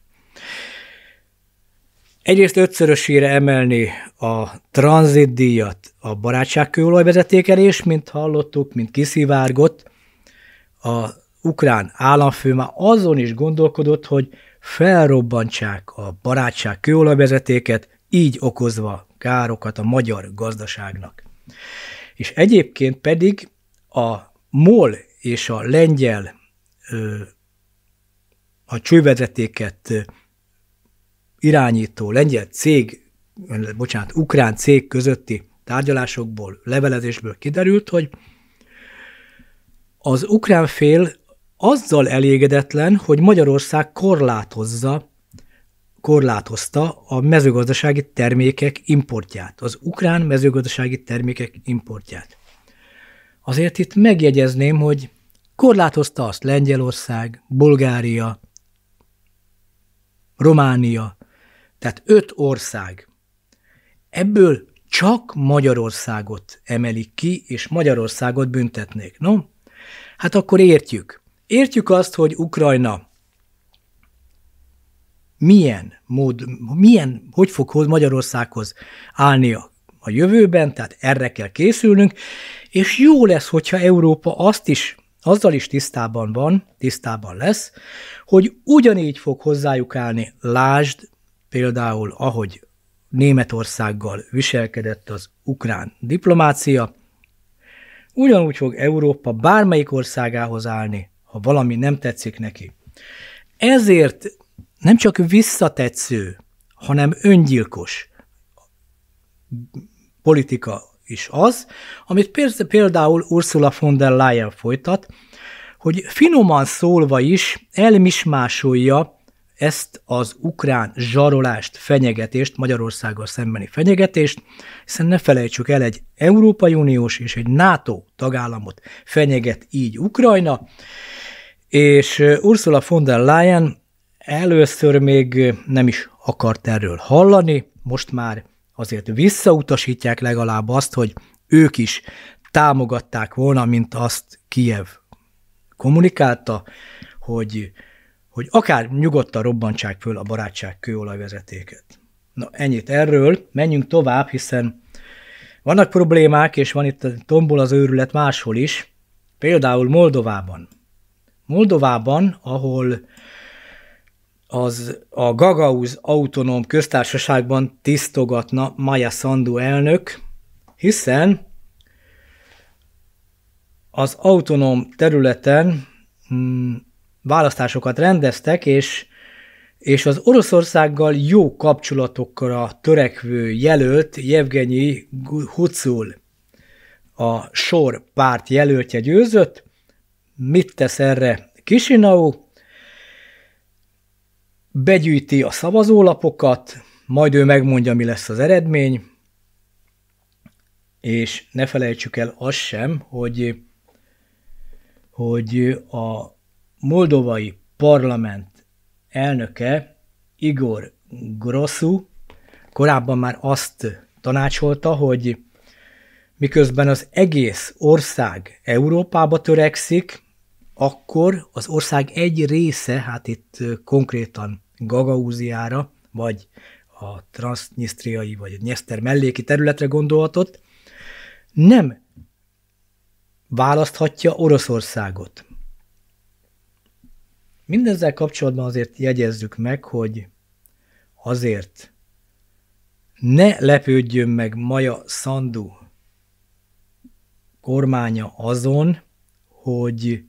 Egyrészt ötszörösére emelni a tranzitdíjat a barátságkőolajvezetéken, és mint hallottuk, mint kiszivárgott, a ukrán államfő már azon is gondolkodott, hogy felrobbantsák a barátság kőolajvezetéket, így okozva károkat a magyar gazdaságnak. És egyébként pedig a MOL és a lengyel a csővezetéket irányító lengyel cég, bocsánat, ukrán cég közötti tárgyalásokból, levelezésből kiderült, hogy az ukrán fél azzal elégedetlen, hogy Magyarország korlátozza, korlátozta a mezőgazdasági termékek importját, az ukrán mezőgazdasági termékek importját. Azért itt megjegyezném, hogy Korlátozta azt Lengyelország, Bulgária, Románia, tehát öt ország. Ebből csak Magyarországot emelik ki, és Magyarországot büntetnék. No? Hát akkor értjük. Értjük azt, hogy Ukrajna milyen mód, milyen, hogy fog Magyarországhoz a, a jövőben, tehát erre kell készülnünk, és jó lesz, hogyha Európa azt is azzal is tisztában van, tisztában lesz, hogy ugyanígy fog hozzájuk állni, lásd, például ahogy Németországgal viselkedett az ukrán diplomácia, ugyanúgy fog Európa bármelyik országához állni, ha valami nem tetszik neki. Ezért nem csak visszatetsző, hanem öngyilkos politika is az, amit például Ursula von der Leyen folytat, hogy finoman szólva is elmismásolja ezt az ukrán zsarolást, fenyegetést, Magyarországgal szembeni fenyegetést, hiszen ne felejtsük el, egy Európai Uniós és egy NATO tagállamot fenyeget így Ukrajna, és Ursula von der Leyen először még nem is akart erről hallani, most már azért visszautasítják legalább azt, hogy ők is támogatták volna, mint azt Kiev kommunikálta, hogy, hogy akár nyugodtan robbantsák föl a barátság kőolajvezetéket. Na ennyit erről, menjünk tovább, hiszen vannak problémák, és van itt tombol az őrület máshol is, például Moldovában. Moldovában, ahol az a Gagauz Autonóm Köztársaságban tisztogatna Maya Sandu elnök, hiszen az autonóm területen mm, választásokat rendeztek, és, és az Oroszországgal jó kapcsolatokra törekvő jelölt Jevgenyi Hucul a sor párt jelöltje győzött. Mit tesz erre Kisinau? begyűjti a szavazólapokat, majd ő megmondja, mi lesz az eredmény, és ne felejtsük el azt sem, hogy, hogy a moldovai parlament elnöke Igor Grosszú korábban már azt tanácsolta, hogy miközben az egész ország Európába törekszik, akkor az ország egy része, hát itt konkrétan Gagauziára, vagy a transznisztriai, vagy a Nyeszter melléki területre gondolhatott, nem választhatja Oroszországot. Mindezzel kapcsolatban azért jegyezzük meg, hogy azért ne lepődjön meg Maja Szandú kormánya azon, hogy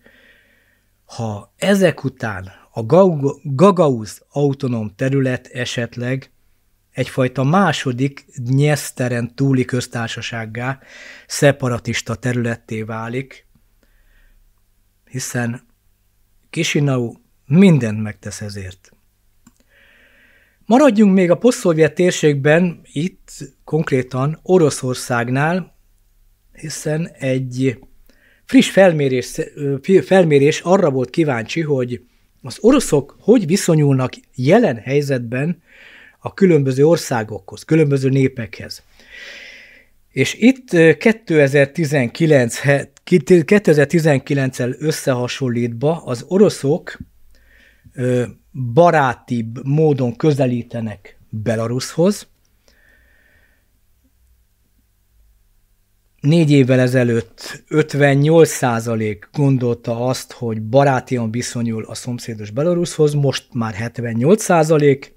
ha ezek után a Gagauz autonóm terület esetleg egyfajta második Dnyeszteren túli köztársasággá, szeparatista területté válik, hiszen Kisinau mindent megtesz ezért. Maradjunk még a posztszovjet térségben, itt konkrétan Oroszországnál, hiszen egy friss felmérés, felmérés arra volt kíváncsi, hogy az oroszok hogy viszonyulnak jelen helyzetben a különböző országokhoz, különböző népekhez. És itt 2019, 2019-el összehasonlítva az oroszok barátibb módon közelítenek Belarushoz, négy évvel ezelőtt 58% százalék gondolta azt, hogy barátian viszonyul a szomszédos Belarushoz, most már 78%, százalék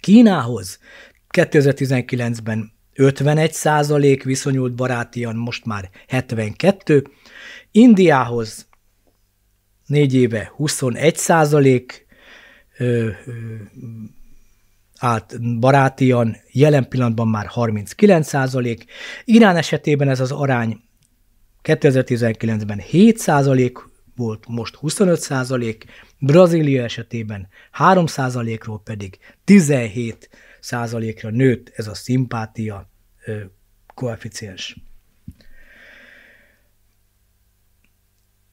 Kínához 2019-ben 51% százalék viszonyult barátian, most már 72%, Indiához négy éve 21 százalék át barátian, jelen pillanatban már 39 százalék. Irán esetében ez az arány 2019-ben 7 százalék volt, most 25 százalék, Brazília esetében 3 százalékról pedig 17 százalékra nőtt ez a szimpátia koeficiens.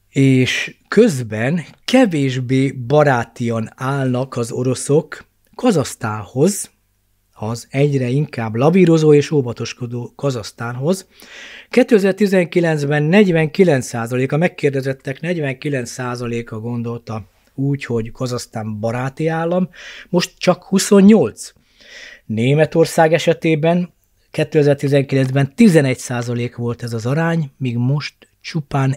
És közben kevésbé barátian állnak az oroszok Kazasztánhoz, az egyre inkább lavírozó és óvatoskodó Kazasztánhoz. 2019-ben 49% a megkérdezettek 49%-a gondolta úgy, hogy Kazasztán baráti állam, most csak 28. Németország esetében 2019-ben 11% volt ez az arány, míg most csupán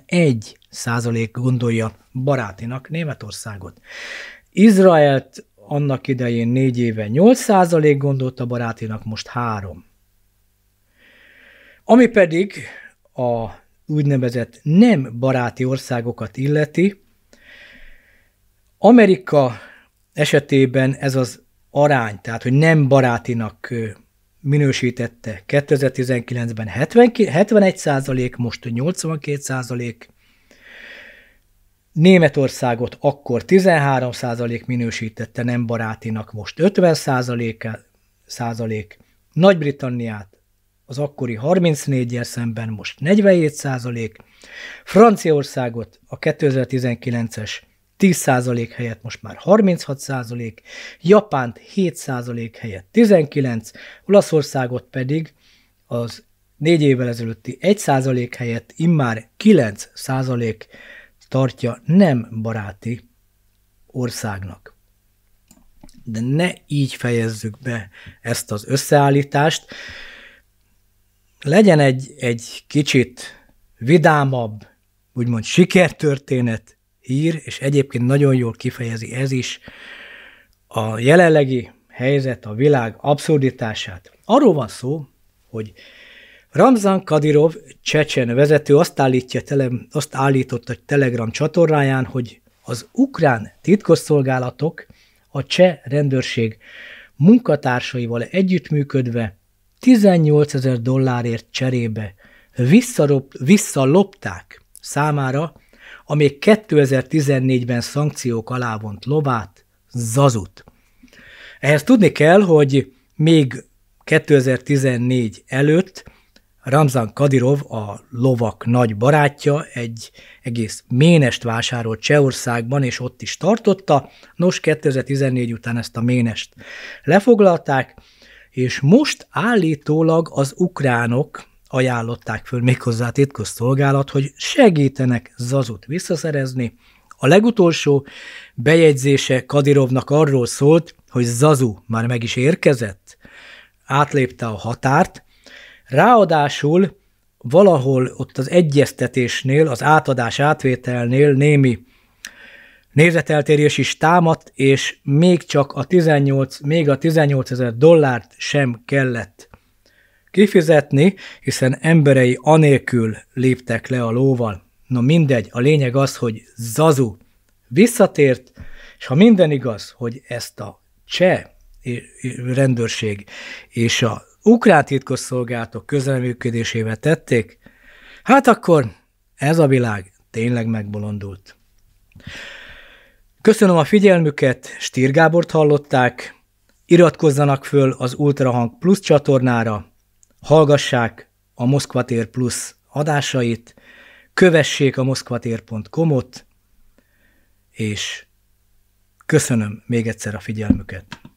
1% gondolja barátinak Németországot. Izraelt annak idején négy éve 8% gondolt a barátinak, most három. Ami pedig a úgynevezett nem baráti országokat illeti, Amerika esetében ez az arány, tehát hogy nem barátinak minősítette 2019-ben 71 százalék, most 82 százalék, Németországot akkor 13% minősítette nem barátinak, most 50 százalék, Nagy-Britanniát az akkori 34-jel szemben most 47 százalék, Franciaországot a 2019-es 10% helyett most már 36%, Japánt 7% helyett 19%, Olaszországot pedig az négy évvel ezelőtti 1% helyett immár 9% tartja nem baráti országnak. De ne így fejezzük be ezt az összeállítást. Legyen egy, egy kicsit vidámabb, úgymond sikertörténet hír, és egyébként nagyon jól kifejezi ez is a jelenlegi helyzet, a világ abszurditását. Arról van szó, hogy Ramzan Kadirov, csecsen vezető azt, állítja, tele, azt állította Telegram csatornáján, hogy az ukrán titkosszolgálatok a cseh rendőrség munkatársaival együttműködve 18 ezer dollárért cserébe visszarop, visszalopták számára a még 2014-ben szankciók alá vont lovát, Zazut. Ehhez tudni kell, hogy még 2014 előtt Ramzan Kadirov, a lovak nagy barátja, egy egész ménest vásárolt Csehországban, és ott is tartotta. Nos, 2014 után ezt a ménest lefoglalták, és most állítólag az ukránok ajánlották föl méghozzá a titkosszolgálat, szolgálat, hogy segítenek Zazut visszaszerezni. A legutolsó bejegyzése Kadirovnak arról szólt, hogy Zazu már meg is érkezett, átlépte a határt, Ráadásul valahol ott az egyeztetésnél, az átadás átvételnél némi nézeteltérés is támadt, és még csak a 18, még a 18 ezer dollárt sem kellett kifizetni, hiszen emberei anélkül léptek le a lóval. Na mindegy, a lényeg az, hogy Zazu visszatért, és ha minden igaz, hogy ezt a cseh rendőrség és a ukrán titkosszolgálatok közreműködésével tették, hát akkor ez a világ tényleg megbolondult. Köszönöm a figyelmüket, Stír Gábort hallották, iratkozzanak föl az Ultrahang Plus csatornára, hallgassák a Moszkvatér Plus adásait, kövessék a moszkvatér.com-ot, és köszönöm még egyszer a figyelmüket.